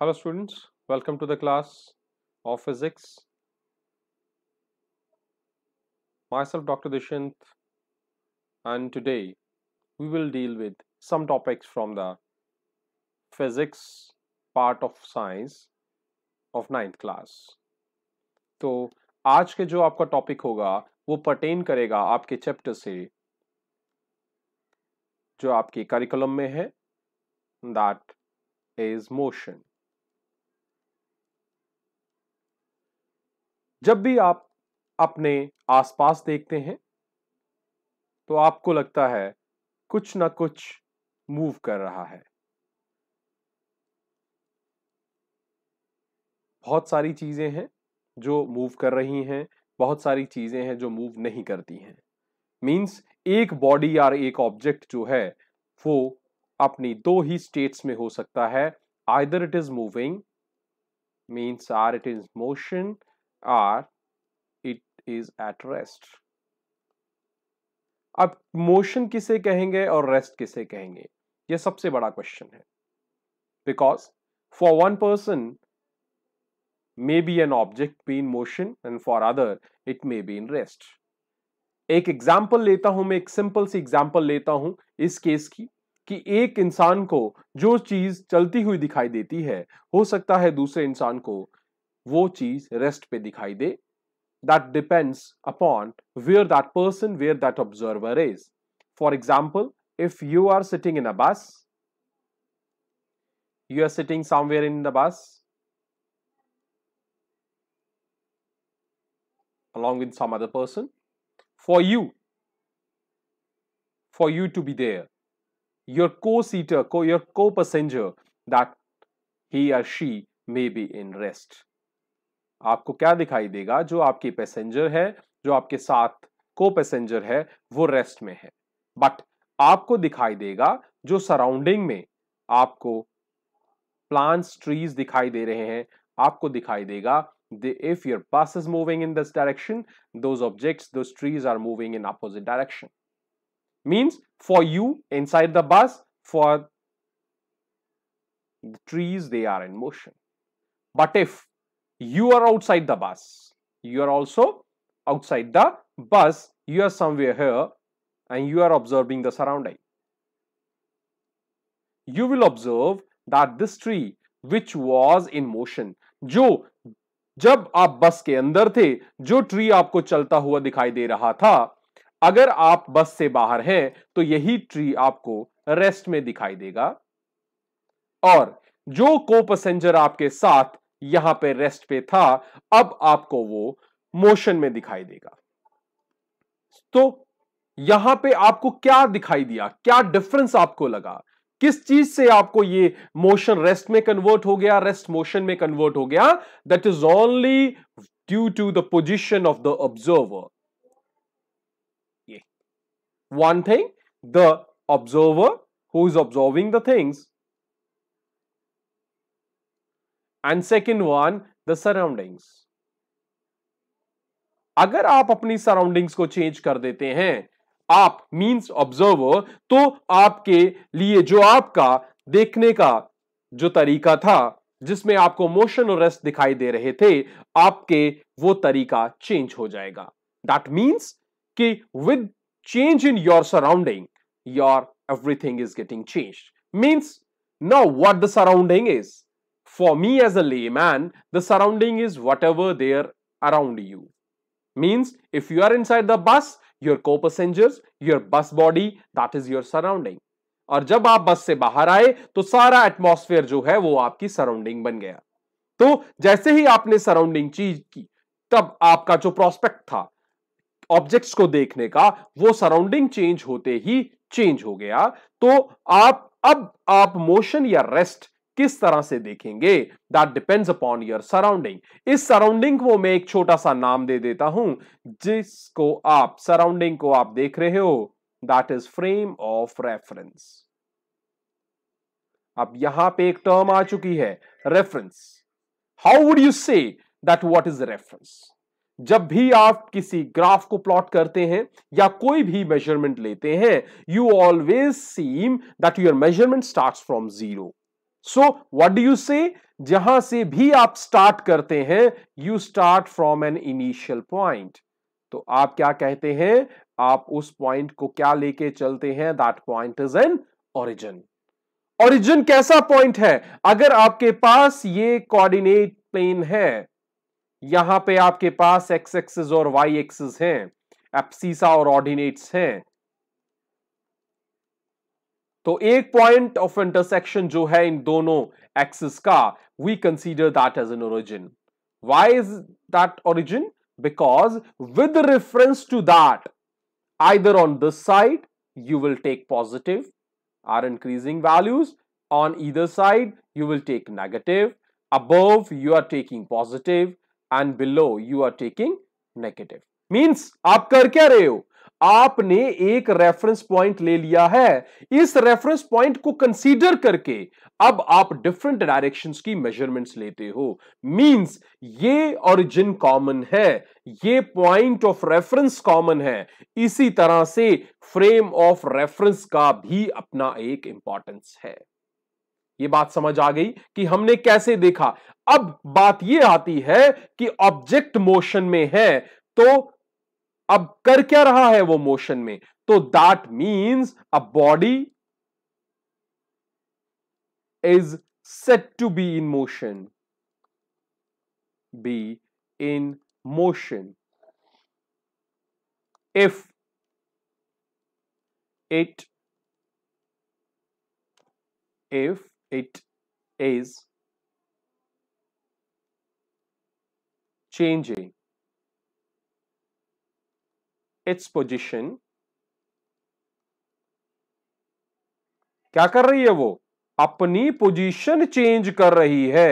Hello students, welcome to the class of physics. Myself Dr. Dishant and today we will deal with some topics from the physics part of science of ninth class. तो आज के जो आपका topic होगा वो pertain करेगा आपके chapter से जो आपकी करिकुलम में है दैट इज मोशन जब भी आप अपने आसपास देखते हैं तो आपको लगता है कुछ ना कुछ मूव कर रहा है बहुत सारी चीज़ें हैं जो मूव कर रही हैं बहुत सारी चीज़ें हैं जो मूव नहीं करती हैं मींस एक बॉडी या एक ऑब्जेक्ट जो है वो अपनी दो ही स्टेट्स में हो सकता है either it is moving means or it is motion or it is at rest अब मोशन किसे कहेंगे और रेस्ट किसे कहेंगे ये सबसे बड़ा क्वेश्चन है because for one person may be an object be in motion and for other it may be in rest एक एग्जाम्पल लेता हूं मैं एक सिंपल सी एग्जाम्पल लेता हूं इस केस की कि एक इंसान को जो चीज चलती हुई दिखाई देती है हो सकता है दूसरे इंसान को that depends upon where that person, where that observer is. For example, if you are sitting in a bus, you are sitting somewhere in the bus along with some other person, for you, for you to be there, your co-seater, co your co-passenger, that he or she may be in rest. आपको क्या दिखाई देगा जो आपकी passenger है जो आपके साथ को पैसेंजर है वो रेस्ट में है बट आपको दिखाई देगा जो सराउंडिंग में आपको प्लांट्स ट्रीज दिखाई दे रहे हैं आपको दिखाई देगा if your bus is moving in this direction those objects those trees are moving in opposite direction means for you inside the bus for the trees they are in motion but if you are outside the bus you are also outside the bus you are somewhere here and you are observing the surrounding you will observe that this tree which was in motion jo जब आप बस के अंदर थे जो tree आपको चलता हुआ दिखाई दे रहा था अगर आप बस से बाहर हैं तो यही ट्री आपको रेस्ट में दिखाई देगा और जो को पैसेंजर आपके साथ यहां पे रेस्ट पे था अब आपको वो मोशन में दिखाई देगा तो यहां पे आपको क्या दिखाई दिया क्या डिफरेंस आपको लगा किस चीज से आपको ये मोशन रेस्ट में कन्वर्ट हो गया रेस्ट मोशन में कन्वर्ट हो गया that is only due to the position of the observer one thing the observer who is observing the things and second one the surroundings अगर आप अपनी सराउंडिंग्स को चेंज कर देते हैं आप मींस ऑब्जर्वर तो आपके लिए जो आपका देखने का जो तरीका था जिसमें आपको मोशन और रेस्ट दिखाई दे रहे थे आपके वो तरीका चेंज हो जाएगा दैट मीन्स कि with change in your surrounding your everything is getting change means now what the surrounding is For me as a layman, the surrounding is whatever there around you. Means if you are inside the bus, your co-passengers, your bus body, that is your surrounding. और जब आप बस से बाहर आए तो सारा atmosphere जो है वो आपकी सराउंडिंग बन गया तो जैसे ही आपने सराउंडिंग चीज की तब आपका जो प्रोस्पेक्ट था ऑब्जेक्ट्स को देखने का वो सराउंडिंग चेंज होते ही चेंज हो गया तो आप अब आप मोशन या रेस्ट किस तरह से देखेंगे that depends upon your surrounding इस सराउंडिंग को मैं एक छोटा सा नाम दे देता हूं जिसको आप सराउंडिंग को आप देख रहे हो that is frame of reference अब यहां पे एक टर्म आ चुकी है reference how would you say that what is reference जब भी आप किसी ग्राफ को प्लॉट करते हैं या कोई भी मेजरमेंट लेते हैं you always seem that your measurement start from zero so what do you say जहां से भी आप स्टार्ट करते हैं you start from an initial point तो आप क्या कहते हैं आप उस पॉइंट को क्या लेके चलते हैं that point is an origin origin कैसा पॉइंट है अगर आपके पास ये कोऑर्डिनेट प्लेन है यहां पे आपके पास एक्स एक्सेस और वाई एक्सेस हैं एपसीसा और ऑर्डिनेट्स हैं तो एक पॉइंट ऑफ इंटरसेक्शन जो है इन दोनों एक्सिस का we consider that as an origin why is that origin because with reference to that either on this side you will take positive or increasing values on either side you will take negative above you are taking positive and below you are taking negative means आप कर क्या रहे हो आपने एक reference point ले लिया है इस रेफरेंस पॉइंट को कंसीडर करके अब आप डिफरेंट डायरेक्शंस की मेजरमेंट्स लेते हो मींस ये ओरिजिन कॉमन है ये पॉइंट ऑफ रेफरेंस कॉमन है इसी तरह से फ्रेम ऑफ रेफरेंस का भी अपना एक इंपॉर्टेंस है ये बात समझ आ गई कि हमने कैसे देखा अब बात यह आती है कि ऑब्जेक्ट मोशन में है तो अब कर क्या रहा है वो मोशन में तो that means a body is set to be in motion be in motion if it if it is changing its position क्या कर रही है वो अपनी पोजीशन चेंज कर रही है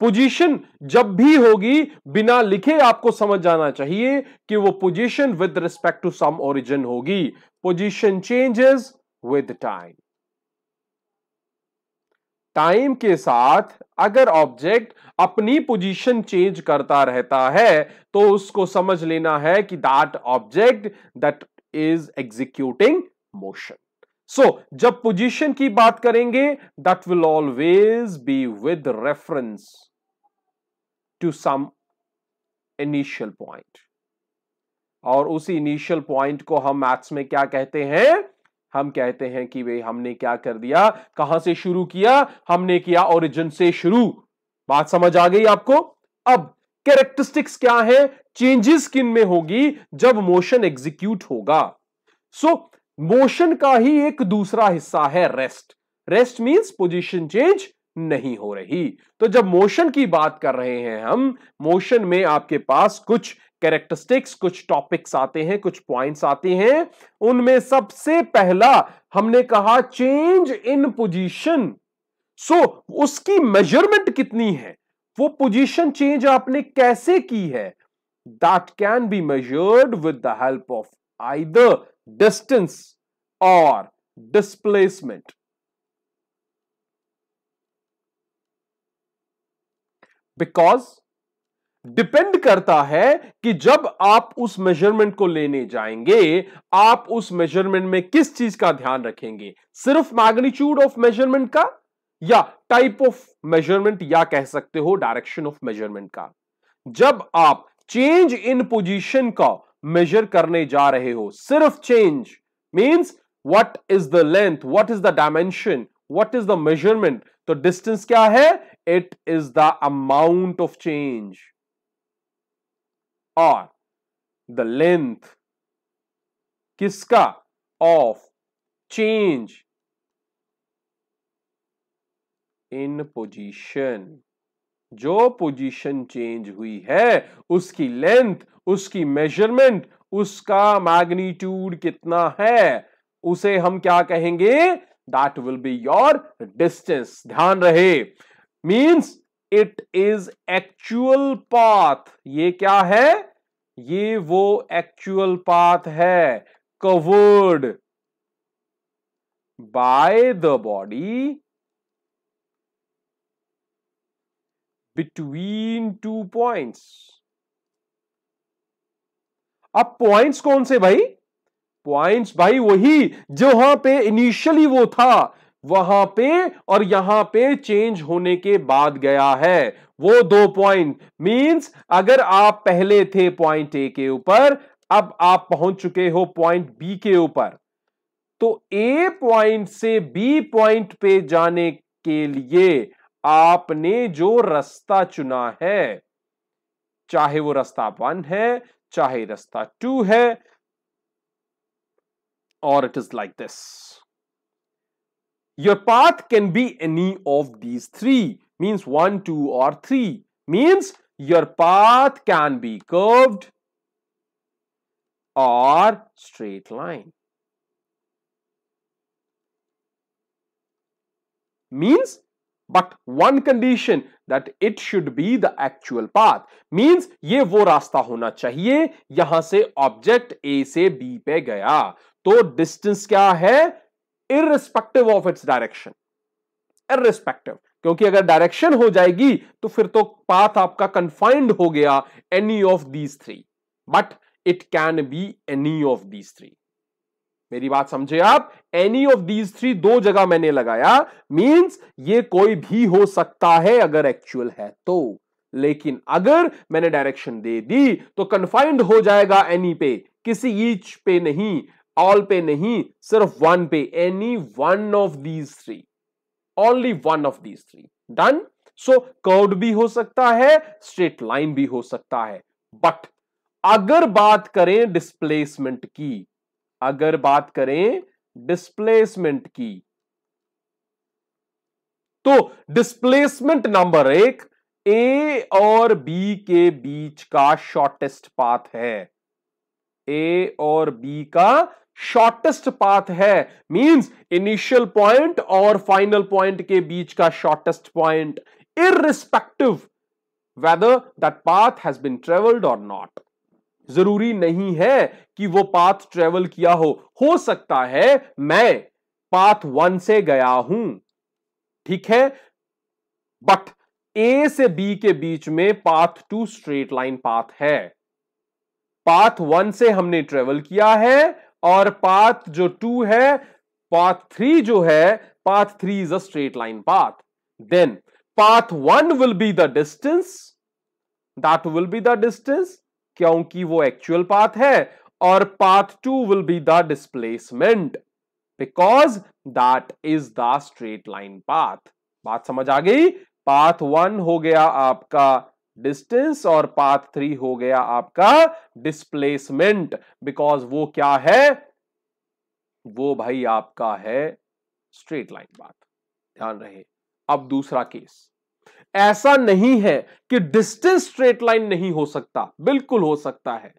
पोजीशन जब भी होगी बिना लिखे आपको समझ जाना चाहिए कि वो position with respect to some origin होगी position changes with time time के साथ अगर ऑब्जेक्ट अपनी पोजीशन चेंज करता रहता है तो उसको समझ लेना है कि that object that is executing motion so जब पोजीशन की बात करेंगे that will always be with reference to some initial point और उसी इनिशियल पॉइंट को हम मैथ्स में क्या कहते हैं हम कहते हैं कि वे हमने क्या कर दिया कहां से शुरू किया हमने किया ओरिजिन से शुरू बात समझ आ गई आपको अब कैरेक्टरिस्टिक्स क्या है चेंजेस किन में होगी जब मोशन एग्जीक्यूट होगा सो so, मोशन का ही एक दूसरा हिस्सा है rest rest means position change नहीं हो रही तो जब मोशन की बात कर रहे हैं हम मोशन में आपके पास कुछ कैरेक्टरिस्टिक्स कुछ टॉपिक्स आते हैं कुछ पॉइंट्स आते हैं उनमें सबसे पहला हमने कहा चेंज इन पोजीशन सो उसकी मेजरमेंट कितनी है वो पोजीशन चेंज आपने कैसे की है that can be measured with the help of I distance और डिस्प्लेसमेंट बिकॉज डिपेंड करता है कि जब आप उस मेजरमेंट को लेने जाएंगे आप उस मेजरमेंट में किस चीज का ध्यान रखेंगे सिर्फ मैग्नीट्यूड ऑफ मेजरमेंट का या टाइप ऑफ मेजरमेंट या कह सकते हो डायरेक्शन ऑफ मेजरमेंट का जब आप चेंज इन पोजीशन का मेजर करने जा रहे हो सिर्फ change means what is the length what is the dimension what is the measurement तो डिस्टेंस क्या है it is the amount of change और द लेंथ किसका ऑफ चेंज इन पोजीशन जो पोजीशन चेंज हुई है उसकी लेंथ उसकी मेजरमेंट उसका मैग्नीट्यूड कितना है उसे हम क्या कहेंगे that will be your distance ध्यान रहे means it is actual path ये क्या है ये वो एक्चुअल पाथ है covered by the body between two points अब पॉइंट्स कौन से भाई पॉइंट्स भाई वही जो वहां पे इनिशियली वो था वहां पे और यहां पे चेंज होने के बाद गया है वो दो पॉइंट मींस अगर आप पहले थे पॉइंट ए के ऊपर अब आप पहुंच चुके हो पॉइंट बी के ऊपर तो ए पॉइंट से बी पॉइंट पे जाने के लिए आपने जो रास्ता चुना है चाहे वो रास्ता वन है चाहे रास्ता टू है और it is like this your path can be any of these three means one two or three means your path can be curved or straight line means but one condition that it should be the actual path means ye wo rasta hona chahiye yahan se object a se b pe gaya to distance kya hai irrespective of its direction irrespective क्योंकि अगर direction हो जाएगी तो फिर तो path आपका confined हो गया any of these three but it can be any of these three मेरी बात समझे आप एनी ऑफ दीज थ्री दो जगह मैंने लगाया मींस ये कोई भी हो सकता है अगर एक्चुअल है तो लेकिन अगर मैंने डायरेक्शन दे दी तो कन्फाइंड हो जाएगा एनी पे किसी ईच पे नहीं ऑल पे नहीं सिर्फ वन पे any one of these three only one of these three done so curved भी हो सकता है स्ट्रेट लाइन भी हो सकता है बट अगर बात करें डिस्प्लेसमेंट की अगर बात करें डिस्प्लेसमेंट की तो डिस्प्लेसमेंट नंबर एक ए और बी के बीच का शॉर्टेस्ट पाथ है ए और बी का शॉर्टेस्ट पाथ है मींस इनिशियल पॉइंट और फाइनल पॉइंट के बीच का shortest point irrespective whether that path has been travelled or not जरूरी नहीं है कि वो पाथ ट्रेवल किया हो हो सकता है मैं पाथ वन से गया हूं ठीक है बट ए से बी के बीच में path two straight line path है पाथ वन से हमने ट्रेवल किया है और पाथ जो टू है पाथ थ्री जो है path three is a straight line path then path one will be the distance that will be the distance क्योंकि वो एक्चुअल पाथ है और path two will be the displacement because that is the straight line path बात समझ आ गई path one हो गया आपका डिस्टेंस और पाथ थ्री हो गया आपका डिस्प्लेसमेंट बिकॉज वो क्या है वो भाई आपका है स्ट्रेट लाइन बात ध्यान रहे अब दूसरा केस ऐसा नहीं है कि डिस्टेंस स्ट्रेट लाइन नहीं हो सकता बिल्कुल हो सकता है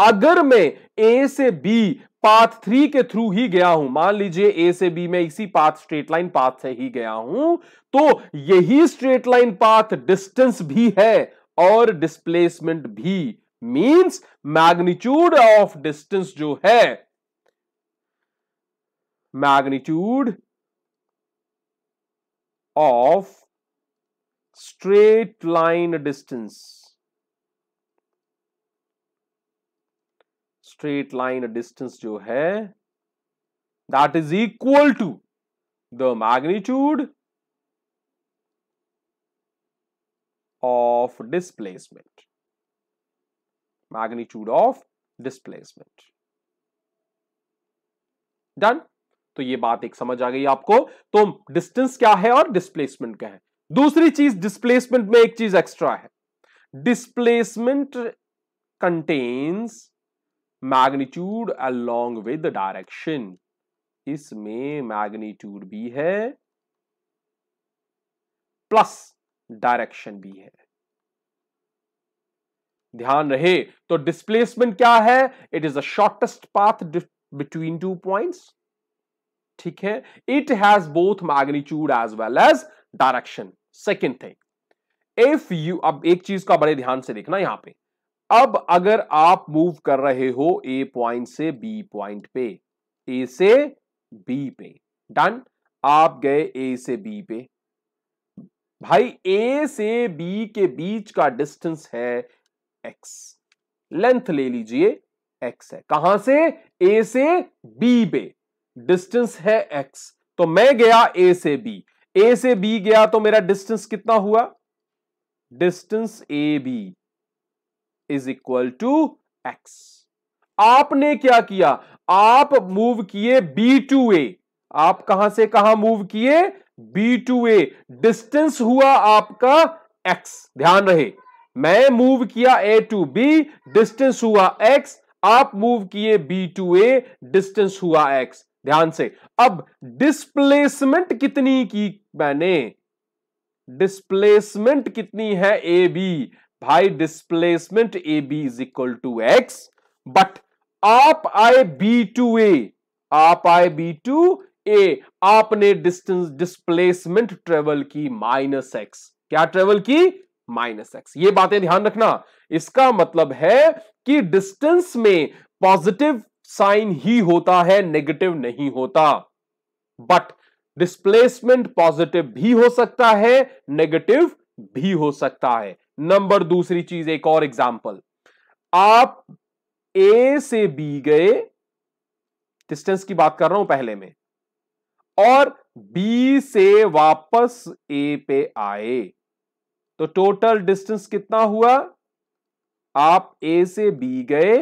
अगर मैं ए से बी पाथ थ्री के थ्रू ही गया हूं मान लीजिए ए से बी में इसी पाथ स्ट्रेट लाइन पाथ से ही गया हूं तो यही स्ट्रेट लाइन पाथ डिस्टेंस भी है और डिस्प्लेसमेंट भी मींस मैग्नीट्यूड ऑफ डिस्टेंस जो है magnitude of straight line distance straight line distance जो है that is equal to the magnitude of displacement magnitude of displacement done तो ये बात एक समझ आ गई आपको तो डिस्टेंस क्या है और डिस्प्लेसमेंट क्या है दूसरी चीज डिस्प्लेसमेंट में एक चीज एक्स्ट्रा है displacement contains magnitude along with direction इसमें मैग्नीट्यूड भी है प्लस डायरेक्शन भी है ध्यान रहे तो डिस्प्लेसमेंट क्या है it is the shortest path between two points ठीक है it has both magnitude as well as direction second thing if you अब एक चीज का बड़े ध्यान से देखना यहां पे अब अगर आप मूव कर रहे हो ए पॉइंट से बी पॉइंट पे ए से बी पे डन आप गए ए से बी पे भाई ए से बी के बीच का डिस्टेंस है एक्स लेंथ ले लीजिए एक्स है कहां से ए से बी पे डिस्टेंस है एक्स तो मैं गया ए से बी ए से बी गया तो मेरा डिस्टेंस कितना हुआ distance A B is equal to x आपने क्या किया आप मूव किए बी टू ए आप कहां से कहां मूव किए बी टू ए डिस्टेंस हुआ आपका एक्स ध्यान रहे मैं मूव किया ए टू बी डिस्टेंस हुआ एक्स आप मूव किए बी टू ए डिस्टेंस हुआ एक्स ध्यान से अब डिस्प्लेसमेंट कितनी की मैंने डिस्प्लेसमेंट कितनी है ए बी भाई displacement A B is equal to x but आप आए बी टू ए आप आए बी टू ए आपने डिस्टेंस डिस्प्लेसमेंट ट्रेवल की माइनस एक्स क्या ट्रेवल की माइनस एक्स ये बातें ध्यान रखना इसका मतलब है कि डिस्टेंस में पॉजिटिव साइन ही होता है नेगेटिव नहीं होता बट डिस्प्लेसमेंट पॉजिटिव भी हो सकता है नेगेटिव भी हो सकता है नंबर दूसरी चीज एक और एग्जाम्पल आप ए से बी गए डिस्टेंस की बात कर रहा हूं पहले में और बी से वापस ए पे आए तो टोटल डिस्टेंस कितना हुआ आप ए से बी गए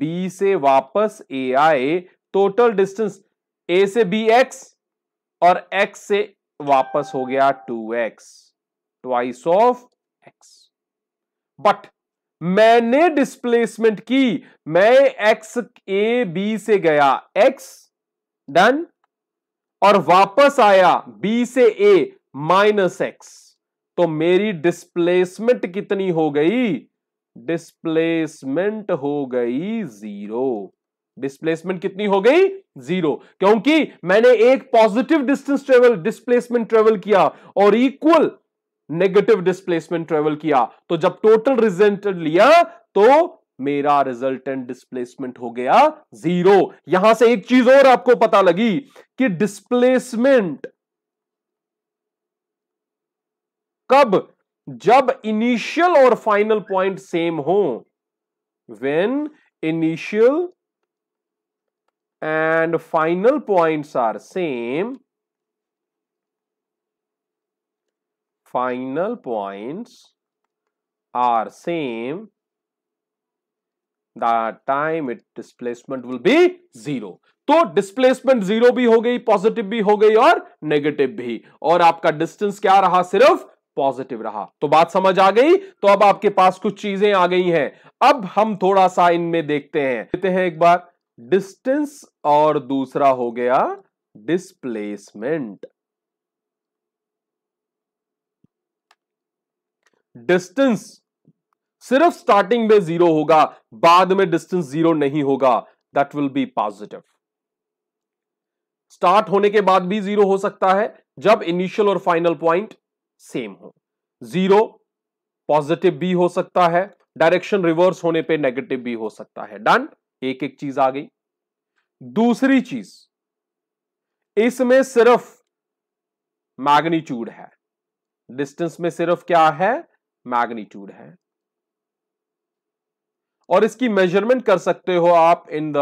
बी से वापस ए आए टोटल डिस्टेंस ए से बी एक्स और एक्स से वापस हो गया two x twice of x but मैंने डिस्प्लेसमेंट की मैं एक्स ए बी से गया एक्स डन और वापस आया बी से ए माइनस एक्स तो मेरी डिस्प्लेसमेंट कितनी हो गई डिस्प्लेसमेंट हो गई जीरो डिस्प्लेसमेंट कितनी हो गई जीरो क्योंकि मैंने एक positive distance travel displacement travel किया और इक्वल नेगेटिव डिस्प्लेसमेंट ट्रेवल किया तो जब टोटल रिजल्ट लिया तो मेरा रिजल्टेंट डिस्प्लेसमेंट हो गया जीरो यहां से एक चीज और आपको पता लगी कि डिस्प्लेसमेंट कब जब इनिशियल और फाइनल पॉइंट सेम हो when initial and final points are same final points are same the time it displacement will be zero तो डिस्प्लेसमेंट जीरो भी हो गई पॉजिटिव भी हो गई और नेगेटिव भी और आपका डिस्टेंस क्या रहा सिर्फ पॉजिटिव रहा तो बात समझ आ गई तो अब आपके पास कुछ चीजें आ गई हैं अब हम थोड़ा सा इनमें देखते हैं देखते हैं एक बार डिस्टेंस और दूसरा हो गया डिस्प्लेसमेंट डिस्टेंस सिर्फ स्टार्टिंग में जीरो होगा बाद में डिस्टेंस जीरो नहीं होगा that will be positive start होने के बाद भी जीरो हो सकता है जब इनिशियल और फाइनल पॉइंट सेम हो जीरो पॉजिटिव भी हो सकता है डायरेक्शन रिवर्स होने पे नेगेटिव भी हो सकता है डन एक एक चीज आ गई दूसरी चीज इसमें सिर्फ मैग्नीट्यूड है डिस्टेंस में सिर्फ क्या है मैग्नीट्यूड है और इसकी मेजरमेंट कर सकते हो आप in the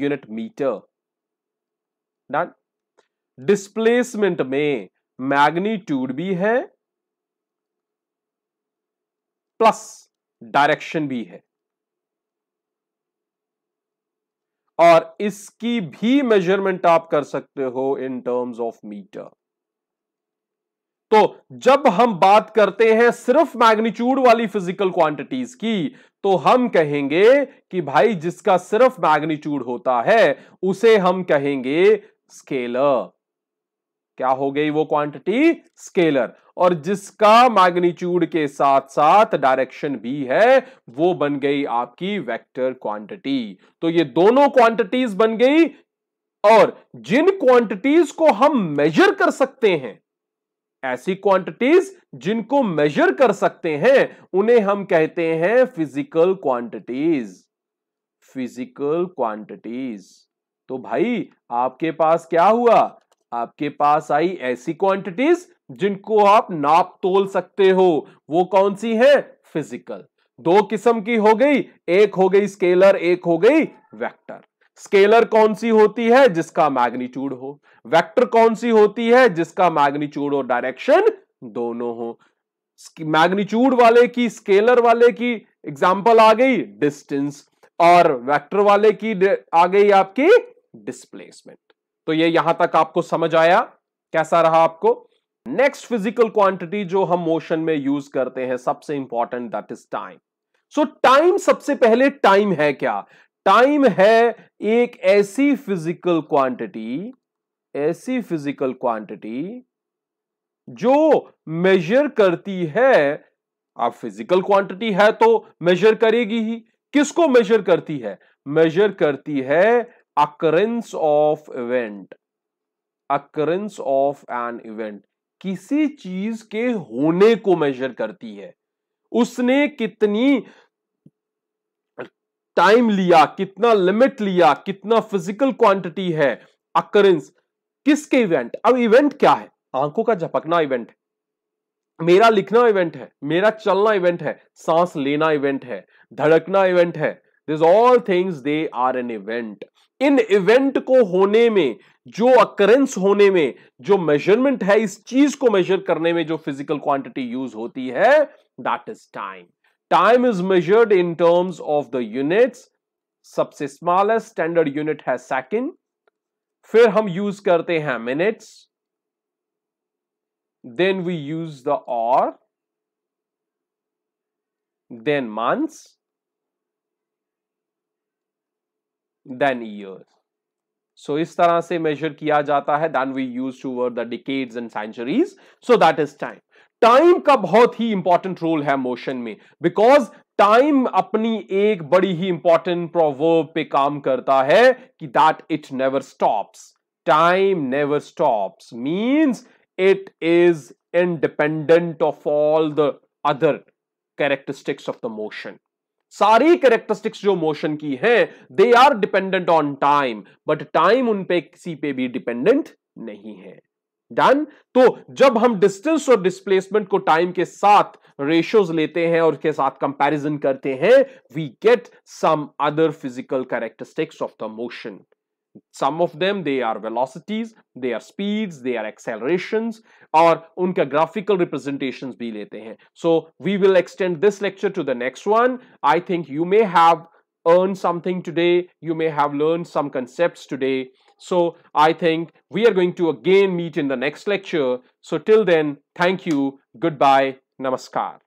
unit metre done displacement में मैग्नीट्यूड भी है प्लस डायरेक्शन भी है और इसकी भी मेजरमेंट आप कर सकते हो इन टर्म्स ऑफ मीटर तो जब हम बात करते हैं सिर्फ मैग्नीट्यूड वाली फिजिकल क्वांटिटीज की तो हम कहेंगे कि भाई जिसका सिर्फ मैग्नीट्यूड होता है उसे हम कहेंगे स्केलर क्या हो गई वो क्वांटिटी स्केलर और जिसका मैग्नीट्यूड के साथ साथ डायरेक्शन भी है वो बन गई आपकी वेक्टर क्वांटिटी तो ये दोनों क्वांटिटीज बन गई और जिन क्वांटिटीज को हम मेजर कर सकते हैं ऐसी क्वांटिटीज जिनको मेजर कर सकते हैं उन्हें हम कहते हैं फिजिकल क्वांटिटीज फिजिकल क्वांटिटीज तो भाई आपके पास क्या हुआ आपके पास आई ऐसी क्वांटिटीज जिनको आप नाप तोल सकते हो वो कौन सी है फिजिकल दो किस्म की हो गई एक हो गई स्केलर एक हो गई वेक्टर स्केलर कौन सी होती है जिसका मैग्नीट्यूड हो वेक्टर कौन सी होती है जिसका मैग्नीट्यूड और डायरेक्शन दोनों हो मैग्नीट्यूड वाले की स्केलर वाले की एग्जाम्पल आ गई डिस्टेंस और वेक्टर वाले की आ गई आपकी डिस्प्लेसमेंट तो ये यहां तक आपको समझ आया कैसा रहा आपको नेक्स्ट फिजिकल क्वांटिटी जो हम मोशन में यूज करते हैं सबसे important that is time so time सबसे पहले टाइम है क्या टाइम है एक ऐसी फिजिकल क्वांटिटी ऐसी फिजिकल क्वांटिटी जो मेजर करती है आप फिजिकल क्वांटिटी है तो मेजर करेगी ही किसको मेजर करती है मेजर करती है occurrence of event occurrence of an event किसी चीज के होने को मेजर करती है उसने कितनी टाइम लिया कितना लिमिट लिया कितना फिजिकल क्वांटिटी है अकरेंस किसके इवेंट अब इवेंट क्या है आंखों का झपकना इवेंट है मेरा लिखना इवेंट है मेरा चलना इवेंट है सांस लेना इवेंट है धड़कना इवेंट है this all things they are an event इन इवेंट को होने में जो अकरेंस होने में जो मेजरमेंट है इस चीज को मेजर करने में जो फिजिकल क्वांटिटी यूज होती है that is time Time is measured in terms of the units. सबसे smallest standard unit है second. फिर हम यूज करते हैं then we use the or then months then years so is tarah se measure kia jata hai then we use toward the decades and centuries so that is time time का बहुत ही important role है motion में because time अपनी एक बड़ी ही important proverb पे काम करता है कि that it never stops time never stops means it is independent of all the other characteristics of the motion सारी कैरेक्टरिस्टिक्स जो मोशन की हैं they are dependent on time but time उन पे किसी पे भी डिपेंडेंट नहीं है डन तो जब हम डिस्टेंस और डिस्प्लेसमेंट को टाइम के साथ रेशियोज लेते हैं और उसके साथ कंपैरिजन करते हैं we get some other physical characteristics of the motion some of them they are velocities they are speeds they are acceleration और उनका ग्राफिकल रिप्रेजेंटेशन भी लेते हैं so we will extend this lecture to the next one I think you may have earn something today you may have learn some concept today So I think we are going to again meet in the next lecture. So till then, thank you. Goodbye. Namaskar.